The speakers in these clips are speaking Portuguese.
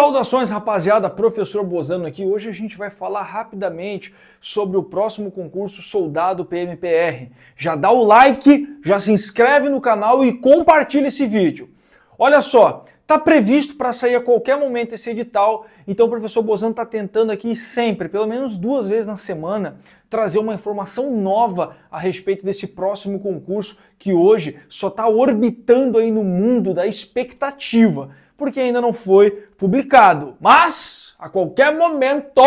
Saudações, rapaziada. Professor Bozano aqui. Hoje a gente vai falar rapidamente sobre o próximo concurso Soldado PMPR. Já dá o like, já se inscreve no canal e compartilha esse vídeo. Olha só, Está previsto para sair a qualquer momento esse edital, então o professor Bozano está tentando aqui sempre, pelo menos duas vezes na semana, trazer uma informação nova a respeito desse próximo concurso que hoje só está orbitando aí no mundo da expectativa, porque ainda não foi publicado. Mas a qualquer momento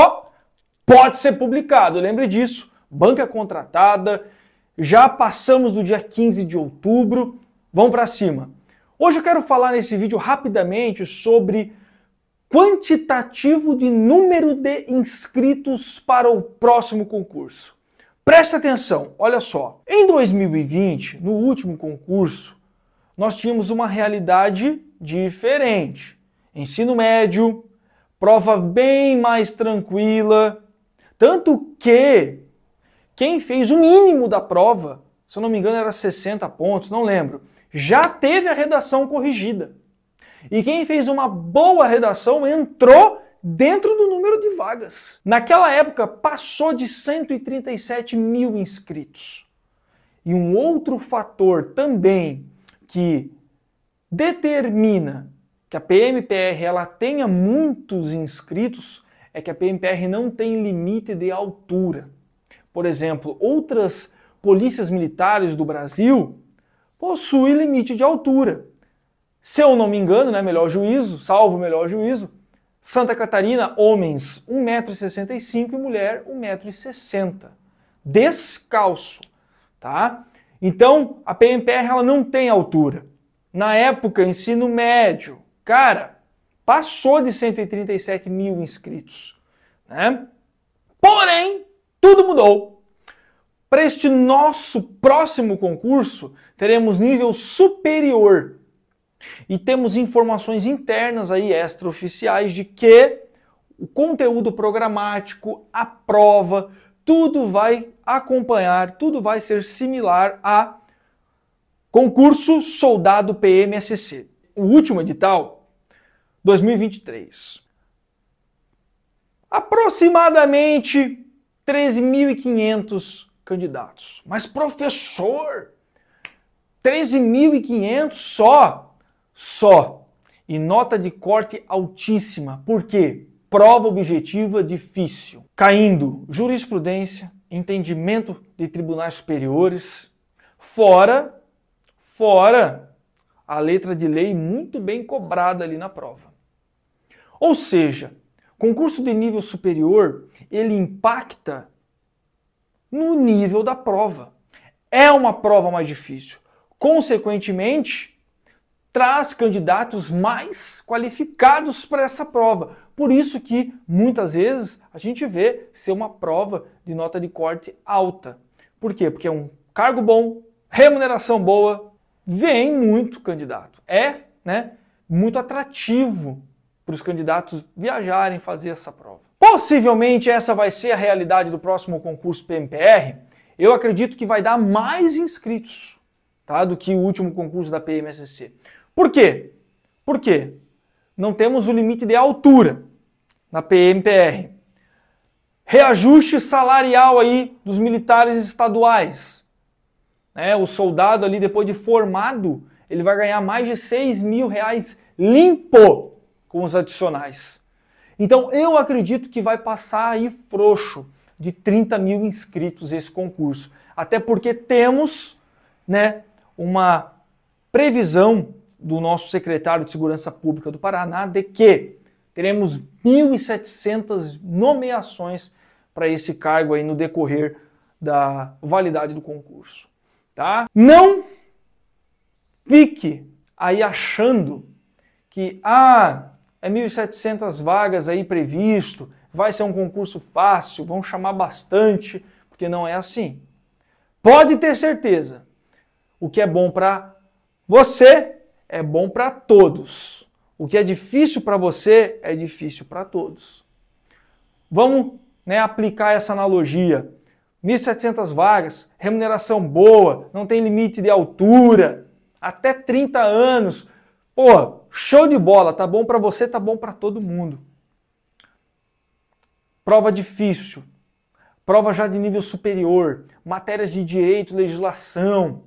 pode ser publicado. Lembre disso, banca contratada, já passamos do dia 15 de outubro, vamos para cima. Hoje eu quero falar nesse vídeo rapidamente sobre quantitativo de número de inscritos para o próximo concurso. Presta atenção, olha só. Em 2020, no último concurso, nós tínhamos uma realidade diferente. Ensino médio, prova bem mais tranquila, tanto que quem fez o mínimo da prova, se eu não me engano, era 60 pontos, não lembro já teve a redação corrigida. E quem fez uma boa redação entrou dentro do número de vagas. Naquela época, passou de 137 mil inscritos. E um outro fator também que determina que a PMPR ela tenha muitos inscritos é que a PMPR não tem limite de altura. Por exemplo, outras polícias militares do Brasil possui limite de altura. Se eu não me engano, né, melhor juízo, salvo melhor juízo, Santa Catarina, homens 1,65m e mulher 1,60m. Descalço, tá? Então, a PMPR ela não tem altura. Na época, ensino médio, cara, passou de 137 mil inscritos, né? Porém, tudo mudou para este nosso próximo concurso, teremos nível superior e temos informações internas aí extraoficiais de que o conteúdo programático, a prova, tudo vai acompanhar, tudo vai ser similar a concurso Soldado PMSC, o último edital 2023. Aproximadamente 13.500 candidatos. Mas, professor, 13.500 só, só. E nota de corte altíssima. porque Prova objetiva difícil. Caindo jurisprudência, entendimento de tribunais superiores, fora, fora a letra de lei muito bem cobrada ali na prova. Ou seja, concurso de nível superior, ele impacta no nível da prova. É uma prova mais difícil. Consequentemente, traz candidatos mais qualificados para essa prova. Por isso que muitas vezes a gente vê ser uma prova de nota de corte alta. Por quê? Porque é um cargo bom, remuneração boa, vem muito candidato. É, né, muito atrativo para os candidatos viajarem fazer essa prova. Possivelmente essa vai ser a realidade do próximo concurso PMPR. Eu acredito que vai dar mais inscritos tá, do que o último concurso da PMSC. Por quê? Por quê? Não temos o limite de altura na PMPR. Reajuste salarial aí dos militares estaduais. Né, o soldado ali, depois de formado, ele vai ganhar mais de 6 mil reais limpo com os adicionais. Então eu acredito que vai passar aí frouxo de 30 mil inscritos esse concurso. Até porque temos né, uma previsão do nosso secretário de Segurança Pública do Paraná de que teremos 1.700 nomeações para esse cargo aí no decorrer da validade do concurso, tá? Não fique aí achando que ah, é 1.700 vagas aí previsto, vai ser um concurso fácil, vão chamar bastante, porque não é assim. Pode ter certeza, o que é bom para você é bom para todos. O que é difícil para você é difícil para todos. Vamos né, aplicar essa analogia. 1.700 vagas, remuneração boa, não tem limite de altura, até 30 anos Pô, show de bola, tá bom para você, tá bom para todo mundo. Prova difícil, prova já de nível superior, matérias de direito, legislação.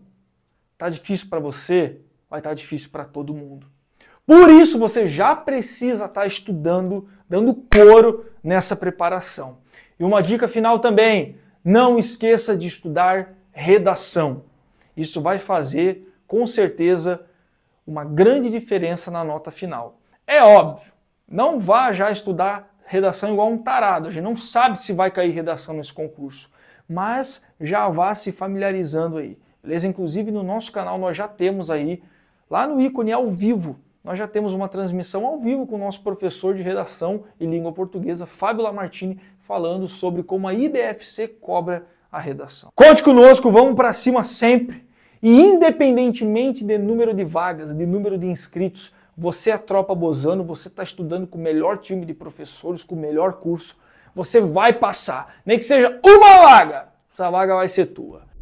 Tá difícil para você, vai estar tá difícil para todo mundo. Por isso você já precisa estar tá estudando, dando coro nessa preparação. E uma dica final também, não esqueça de estudar redação. Isso vai fazer com certeza uma grande diferença na nota final. É óbvio, não vá já estudar redação igual um tarado, a gente não sabe se vai cair redação nesse concurso, mas já vá se familiarizando aí, beleza? Inclusive no nosso canal nós já temos aí, lá no ícone ao vivo, nós já temos uma transmissão ao vivo com o nosso professor de redação e língua portuguesa, Fábio Lamartine, falando sobre como a IBFC cobra a redação. Conte conosco, vamos para cima sempre! E independentemente de número de vagas, de número de inscritos, você é a tropa Bozano, você está estudando com o melhor time de professores, com o melhor curso, você vai passar, nem que seja uma vaga, essa vaga vai ser tua.